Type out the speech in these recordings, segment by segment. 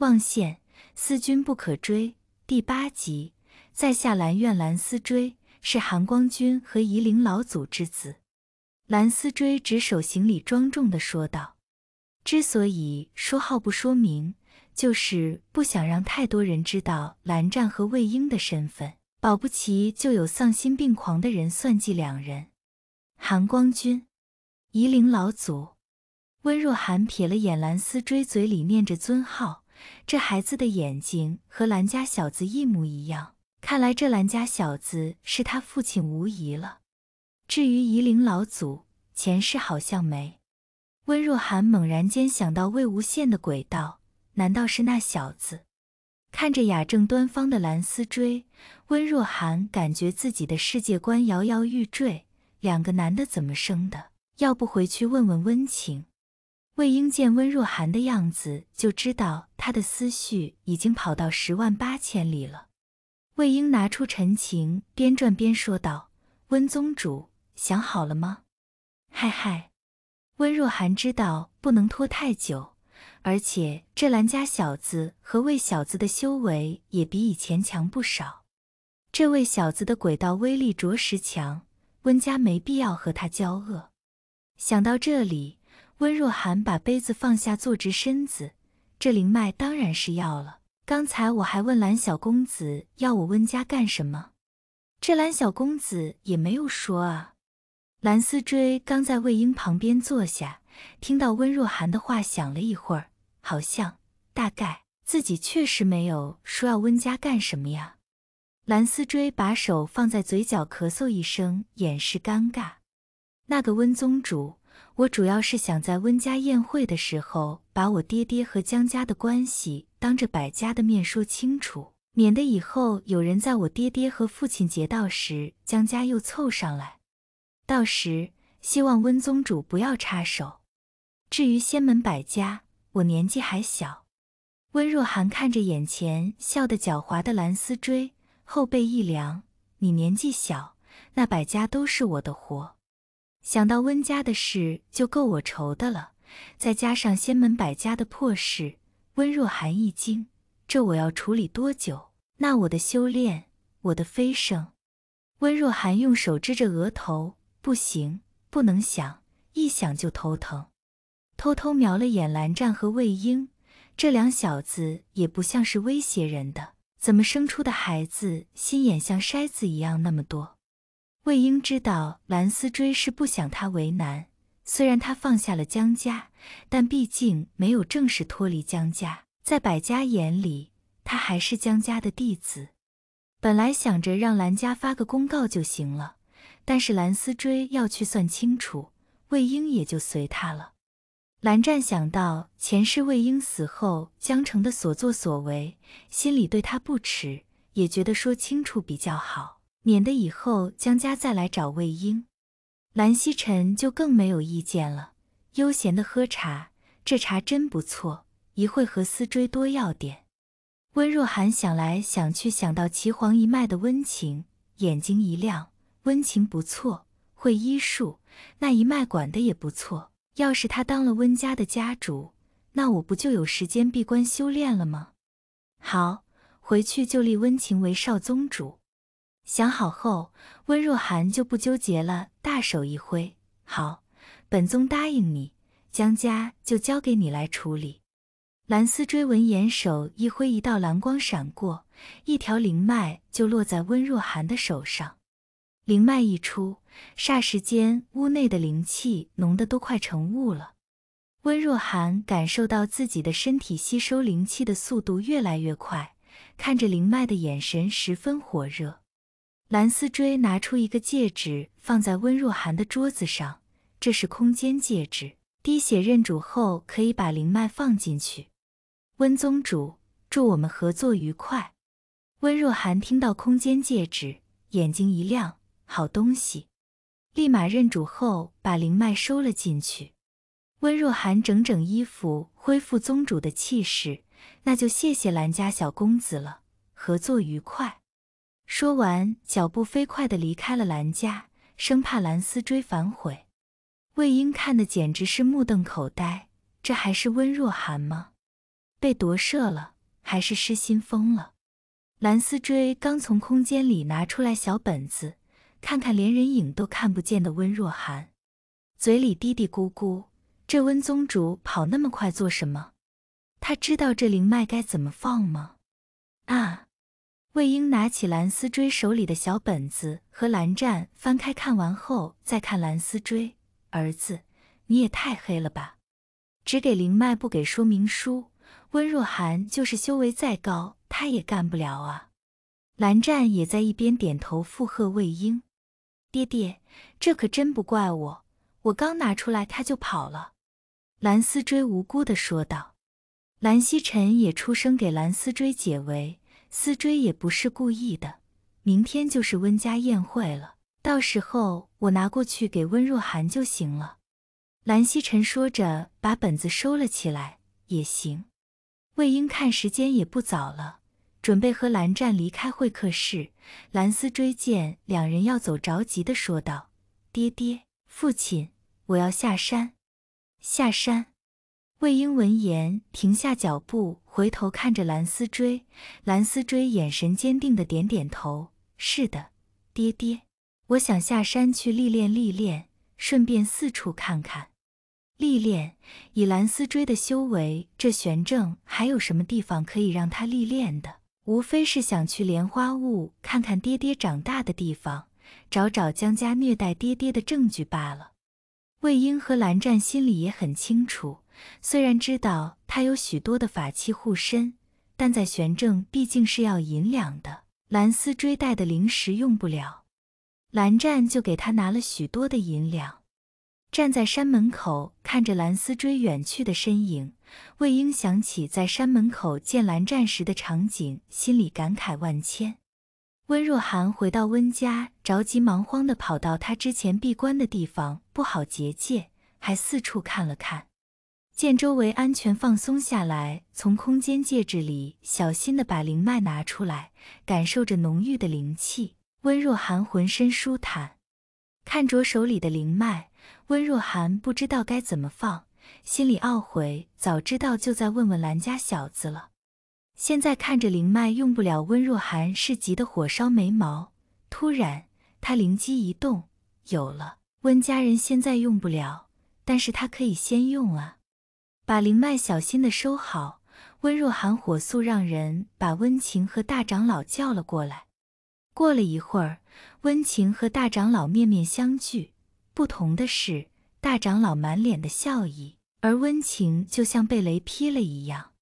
望线思君不可追第八集，在下蓝苑蓝思追是韩光君和夷陵老祖之子。蓝思追执手行礼，庄重地说道：“之所以说号不说明，就是不想让太多人知道蓝湛和魏婴的身份，保不齐就有丧心病狂的人算计两人。”韩光君、夷陵老祖、温若寒瞥了眼蓝思追，嘴里念着尊号。这孩子的眼睛和兰家小子一模一样，看来这兰家小子是他父亲无疑了。至于夷陵老祖，前世好像没。温若寒猛然间想到魏无羡的轨道，难道是那小子？看着雅正端方的蓝丝追，温若寒感觉自己的世界观摇摇欲坠。两个男的怎么生的？要不回去问问温情。魏婴见温若寒的样子，就知道。他的思绪已经跑到十万八千里了。魏婴拿出陈情，边转边说道：“温宗主，想好了吗？”嗨嗨，温若寒知道不能拖太久，而且这兰家小子和魏小子的修为也比以前强不少。这位小子的鬼道威力着实强，温家没必要和他交恶。想到这里，温若寒把杯子放下，坐直身子。这灵脉当然是要了。刚才我还问蓝小公子要我温家干什么，这蓝小公子也没有说啊。蓝思追刚在魏婴旁边坐下，听到温若寒的话，想了一会儿，好像大概自己确实没有说要温家干什么呀。蓝思追把手放在嘴角，咳嗽一声，掩饰尴尬。那个温宗主，我主要是想在温家宴会的时候。把我爹爹和江家的关系当着百家的面说清楚，免得以后有人在我爹爹和父亲劫道时，江家又凑上来。到时希望温宗主不要插手。至于仙门百家，我年纪还小。温若寒看着眼前笑得狡猾的蓝丝锥，后背一凉。你年纪小，那百家都是我的活。想到温家的事就够我愁的了。再加上仙门百家的破事，温若寒一惊，这我要处理多久？那我的修炼，我的飞升……温若寒用手支着额头，不行，不能想，一想就头疼。偷偷瞄了眼蓝湛和魏婴，这两小子也不像是威胁人的，怎么生出的孩子心眼像筛子一样那么多？魏婴知道蓝思追是不想他为难。虽然他放下了江家，但毕竟没有正式脱离江家，在百家眼里，他还是江家的弟子。本来想着让兰家发个公告就行了，但是蓝思追要去算清楚，魏婴也就随他了。蓝湛想到前世魏婴死后，江澄的所作所为，心里对他不齿，也觉得说清楚比较好，免得以后江家再来找魏婴。蓝曦臣就更没有意见了，悠闲的喝茶，这茶真不错。一会和思追多要点。温若寒想来想去，想到齐黄一脉的温情，眼睛一亮，温情不错，会医术，那一脉管的也不错。要是他当了温家的家主，那我不就有时间闭关修炼了吗？好，回去就立温情为少宗主。想好后，温若寒就不纠结了，大手一挥：“好，本宗答应你，江家就交给你来处理。”蓝丝追闻言，手一挥，一道蓝光闪过，一条灵脉就落在温若寒的手上。灵脉一出，霎时间屋内的灵气浓得都快成雾了。温若寒感受到自己的身体吸收灵气的速度越来越快，看着灵脉的眼神十分火热。蓝思追拿出一个戒指，放在温若寒的桌子上。这是空间戒指，滴血认主后可以把灵脉放进去。温宗主，祝我们合作愉快。温若寒听到空间戒指，眼睛一亮，好东西，立马认主后把灵脉收了进去。温若寒整整衣服，恢复宗主的气势。那就谢谢蓝家小公子了，合作愉快。说完，脚步飞快地离开了兰家，生怕兰思追反悔。魏婴看的简直是目瞪口呆，这还是温若寒吗？被夺舍了，还是失心疯了？蓝思追刚从空间里拿出来小本子，看看连人影都看不见的温若寒，嘴里嘀嘀咕咕：“这温宗主跑那么快做什么？他知道这灵脉该怎么放吗？”魏婴拿起蓝思追手里的小本子和蓝湛翻开看完后，再看蓝思追，儿子，你也太黑了吧！只给灵脉不给说明书，温若寒就是修为再高，他也干不了啊！蓝湛也在一边点头附和魏婴，爹爹，这可真不怪我，我刚拿出来他就跑了。蓝思追无辜的说道，蓝曦臣也出声给蓝思追解围。思追也不是故意的，明天就是温家宴会了，到时候我拿过去给温若寒就行了。蓝曦臣说着，把本子收了起来，也行。魏婴看时间也不早了，准备和蓝湛离开会客室。蓝思追见两人要走，着急的说道：“爹爹，父亲，我要下山，下山。”魏婴闻言停下脚步，回头看着蓝思追，蓝思追眼神坚定的点点头：“是的，爹爹，我想下山去历练历练，顺便四处看看。历练，以蓝思追的修为，这玄正还有什么地方可以让他历练的？无非是想去莲花坞看看爹爹长大的地方，找找江家虐待爹爹的证据罢了。”魏婴和蓝湛心里也很清楚。虽然知道他有许多的法器护身，但在玄正毕竟是要银两的。蓝丝追带的灵石用不了，蓝湛就给他拿了许多的银两。站在山门口看着蓝丝追远去的身影，魏婴想起在山门口见蓝湛时的场景，心里感慨万千。温若寒回到温家，着急忙慌地跑到他之前闭关的地方，布好结界，还四处看了看。见周围安全，放松下来，从空间戒指里小心地把灵脉拿出来，感受着浓郁的灵气。温若寒浑身舒坦，看着手里的灵脉，温若寒不知道该怎么放，心里懊悔，早知道就再问问兰家小子了。现在看着灵脉用不了，温若寒是急得火烧眉毛。突然，他灵机一动，有了，温家人现在用不了，但是他可以先用啊。把灵脉小心的收好，温若寒火速让人把温情和大长老叫了过来。过了一会儿，温情和大长老面面相觑，不同的是，大长老满脸的笑意，而温情就像被雷劈了一样。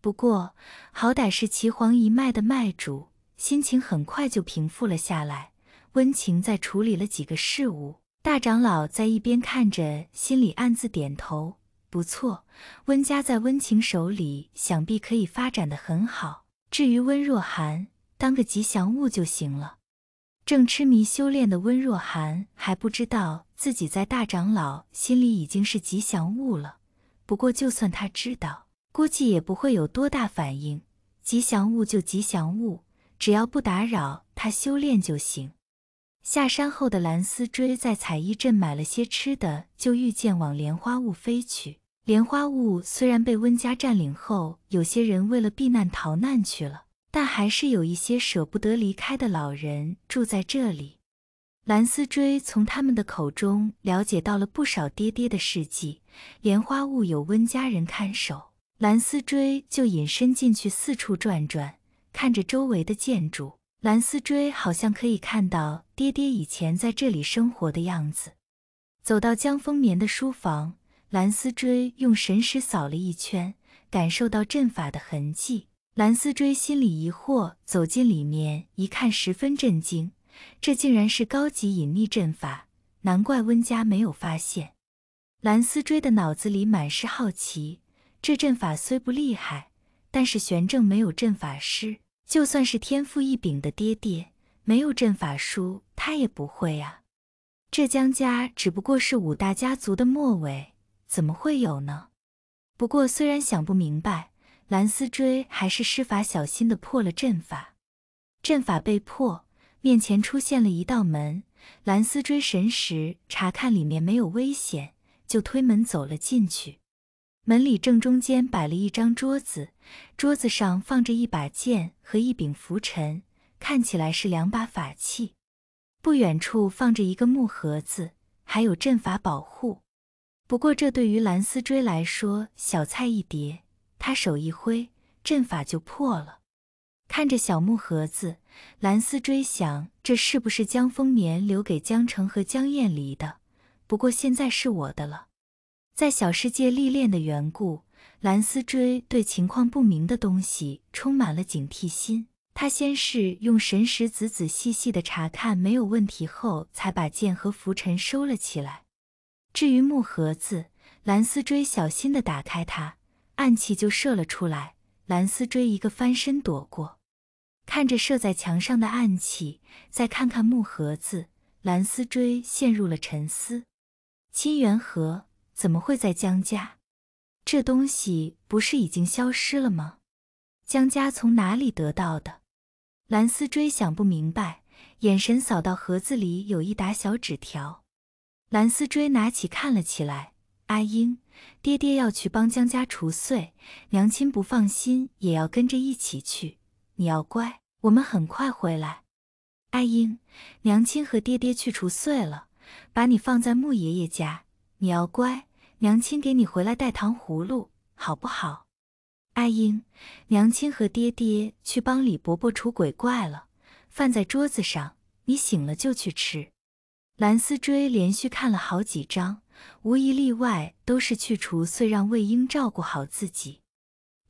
不过好歹是岐黄一脉的脉主，心情很快就平复了下来。温情在处理了几个事务，大长老在一边看着，心里暗自点头。不错，温家在温情手里，想必可以发展的很好。至于温若寒，当个吉祥物就行了。正痴迷修炼的温若寒还不知道自己在大长老心里已经是吉祥物了。不过就算他知道，估计也不会有多大反应。吉祥物就吉祥物，只要不打扰他修炼就行。下山后的蓝思追在彩衣镇买了些吃的，就御剑往莲花坞飞去。莲花坞虽然被温家占领后，有些人为了避难逃难去了，但还是有一些舍不得离开的老人住在这里。蓝思追从他们的口中了解到了不少爹爹的事迹。莲花坞有温家人看守，蓝思追就隐身进去四处转转，看着周围的建筑，蓝思追好像可以看到爹爹以前在这里生活的样子。走到江丰年的书房。蓝思追用神识扫了一圈，感受到阵法的痕迹。蓝思追心里疑惑，走进里面一看，十分震惊，这竟然是高级隐匿阵法，难怪温家没有发现。蓝思追的脑子里满是好奇，这阵法虽不厉害，但是玄正没有阵法师，就算是天赋异禀的爹爹，没有阵法书，他也不会啊。这江家只不过是五大家族的末尾。怎么会有呢？不过虽然想不明白，蓝思追还是施法小心的破了阵法。阵法被破，面前出现了一道门。蓝思追神识查看里面没有危险，就推门走了进去。门里正中间摆了一张桌子，桌子上放着一把剑和一柄拂尘，看起来是两把法器。不远处放着一个木盒子，还有阵法保护。不过这对于蓝思追来说小菜一碟，他手一挥，阵法就破了。看着小木盒子，蓝思追想：这是不是江丰年留给江澄和江厌离的？不过现在是我的了。在小世界历练的缘故，蓝思追对情况不明的东西充满了警惕心。他先是用神识仔仔细细的查看，没有问题后，才把剑和拂尘收了起来。至于木盒子，蓝思追小心地打开它，暗器就射了出来。蓝思追一个翻身躲过，看着射在墙上的暗器，再看看木盒子，蓝思追陷入了沉思：亲缘盒怎么会在江家？这东西不是已经消失了吗？江家从哪里得到的？蓝思追想不明白，眼神扫到盒子里有一沓小纸条。蓝思追拿起看了起来。阿英，爹爹要去帮江家除祟，娘亲不放心，也要跟着一起去。你要乖，我们很快回来。阿英，娘亲和爹爹去除祟了，把你放在穆爷爷家。你要乖，娘亲给你回来带糖葫芦，好不好？阿英，娘亲和爹爹去帮李伯伯除鬼怪了，饭在桌子上，你醒了就去吃。蓝思追连续看了好几张，无一例外都是去除碎，让魏婴照顾好自己。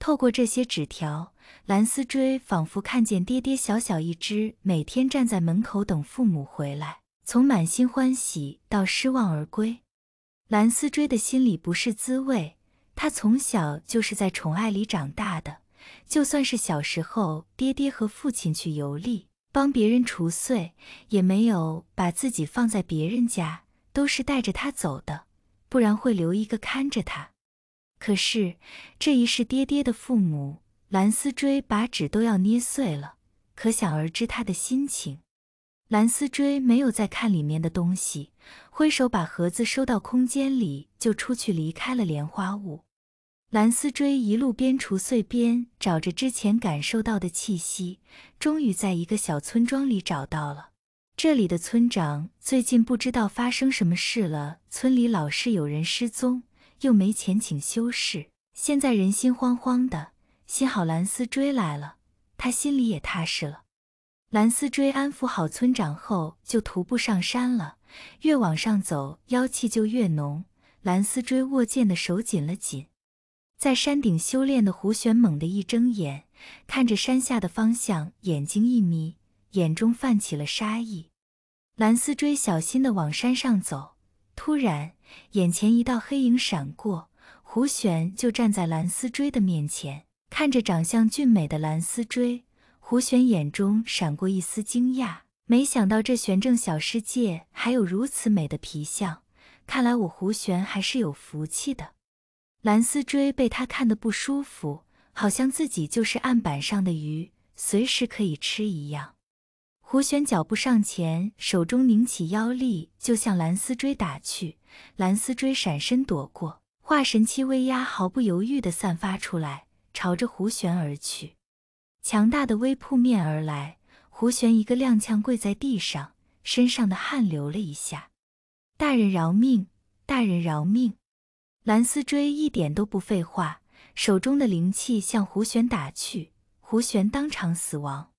透过这些纸条，蓝思追仿佛看见爹爹小小一只，每天站在门口等父母回来，从满心欢喜到失望而归。蓝思追的心里不是滋味。他从小就是在宠爱里长大的，就算是小时候，爹爹和父亲去游历。帮别人除祟，也没有把自己放在别人家，都是带着他走的，不然会留一个看着他。可是这一世，爹爹的父母蓝思追把纸都要捏碎了，可想而知他的心情。蓝思追没有再看里面的东西，挥手把盒子收到空间里，就出去离开了莲花坞。蓝丝锥一路边除碎边找着之前感受到的气息，终于在一个小村庄里找到了。这里的村长最近不知道发生什么事了，村里老是有人失踪，又没钱请修士，现在人心慌慌的。幸好蓝丝锥来了，他心里也踏实了。蓝丝锥安抚好村长后，就徒步上山了。越往上走，妖气就越浓，蓝丝锥握剑的手紧了紧。在山顶修炼的胡玄猛地一睁眼，看着山下的方向，眼睛一眯，眼中泛起了杀意。蓝思追小心的往山上走，突然，眼前一道黑影闪过，胡玄就站在蓝思追的面前，看着长相俊美的蓝思追，胡玄眼中闪过一丝惊讶，没想到这玄正小世界还有如此美的皮相，看来我胡玄还是有福气的。蓝丝锥被他看得不舒服，好像自己就是案板上的鱼，随时可以吃一样。胡玄脚步上前，手中拧起妖力，就向蓝丝锥打去。蓝丝锥闪身躲过，化神期威压毫不犹豫地散发出来，朝着胡玄而去。强大的威扑面而来，胡玄一个踉跄，跪在地上，身上的汗流了一下。“大人饶命，大人饶命！”蓝思追一点都不废话，手中的灵气向胡旋打去，胡旋当场死亡。